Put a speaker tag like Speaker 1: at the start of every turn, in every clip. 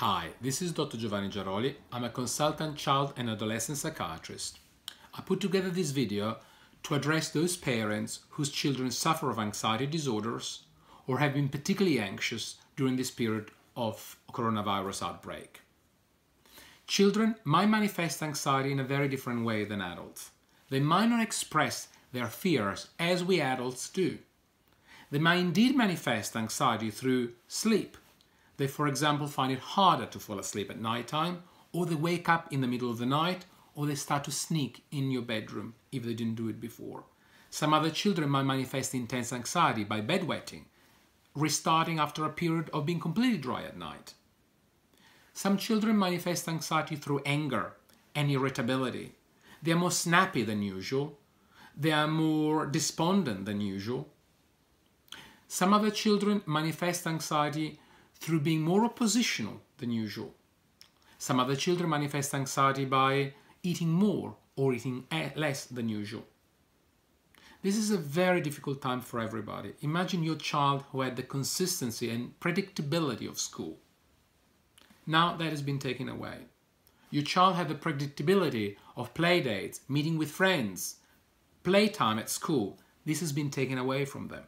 Speaker 1: Hi, this is Dr. Giovanni Giaroli. I'm a consultant child and adolescent psychiatrist. I put together this video to address those parents whose children suffer of anxiety disorders or have been particularly anxious during this period of coronavirus outbreak. Children might manifest anxiety in a very different way than adults. They might not express their fears as we adults do. They might indeed manifest anxiety through sleep, they, for example, find it harder to fall asleep at night time, or they wake up in the middle of the night, or they start to sneak in your bedroom if they didn't do it before. Some other children might manifest intense anxiety by bedwetting, restarting after a period of being completely dry at night. Some children manifest anxiety through anger and irritability. They are more snappy than usual. They are more despondent than usual. Some other children manifest anxiety through being more oppositional than usual. Some other children manifest anxiety by eating more or eating less than usual. This is a very difficult time for everybody. Imagine your child who had the consistency and predictability of school. Now that has been taken away. Your child had the predictability of play dates, meeting with friends, playtime at school. This has been taken away from them.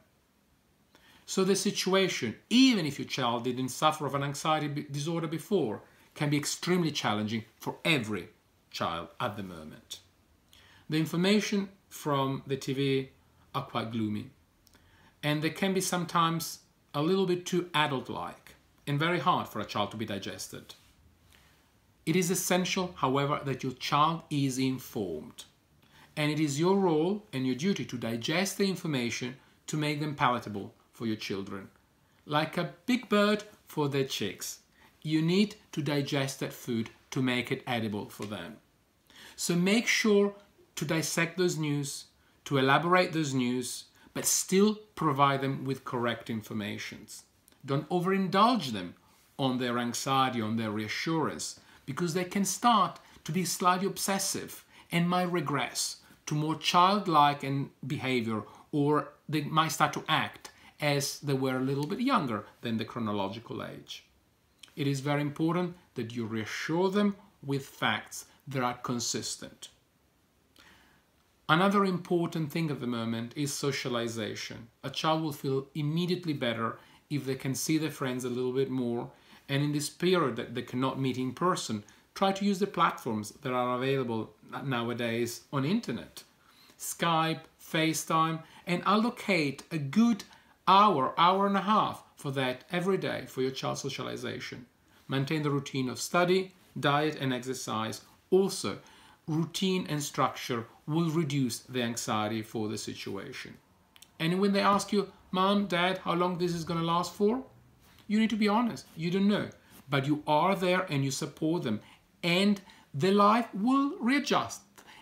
Speaker 1: So the situation, even if your child didn't suffer of an anxiety disorder before, can be extremely challenging for every child at the moment. The information from the TV are quite gloomy and they can be sometimes a little bit too adult-like and very hard for a child to be digested. It is essential, however, that your child is informed and it is your role and your duty to digest the information to make them palatable for your children, like a big bird for their chicks. You need to digest that food to make it edible for them. So make sure to dissect those news, to elaborate those news, but still provide them with correct informations. Don't overindulge them on their anxiety, on their reassurance, because they can start to be slightly obsessive and might regress to more childlike and behavior, or they might start to act as they were a little bit younger than the chronological age. It is very important that you reassure them with facts that are consistent. Another important thing at the moment is socialization. A child will feel immediately better if they can see their friends a little bit more and in this period that they cannot meet in person, try to use the platforms that are available nowadays on internet. Skype, FaceTime and allocate a good hour, hour and a half for that every day for your child's socialization. Maintain the routine of study, diet and exercise. Also, routine and structure will reduce the anxiety for the situation. And when they ask you, mom, dad, how long this is going to last for? You need to be honest. You don't know. But you are there and you support them. And their life will readjust.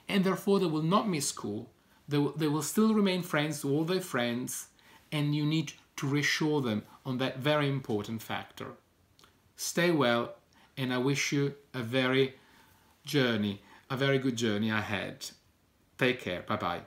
Speaker 1: And therefore, they will not miss school. They will, they will still remain friends to all their friends and you need to reassure them on that very important factor. Stay well, and I wish you a very journey, a very good journey ahead. Take care. Bye bye.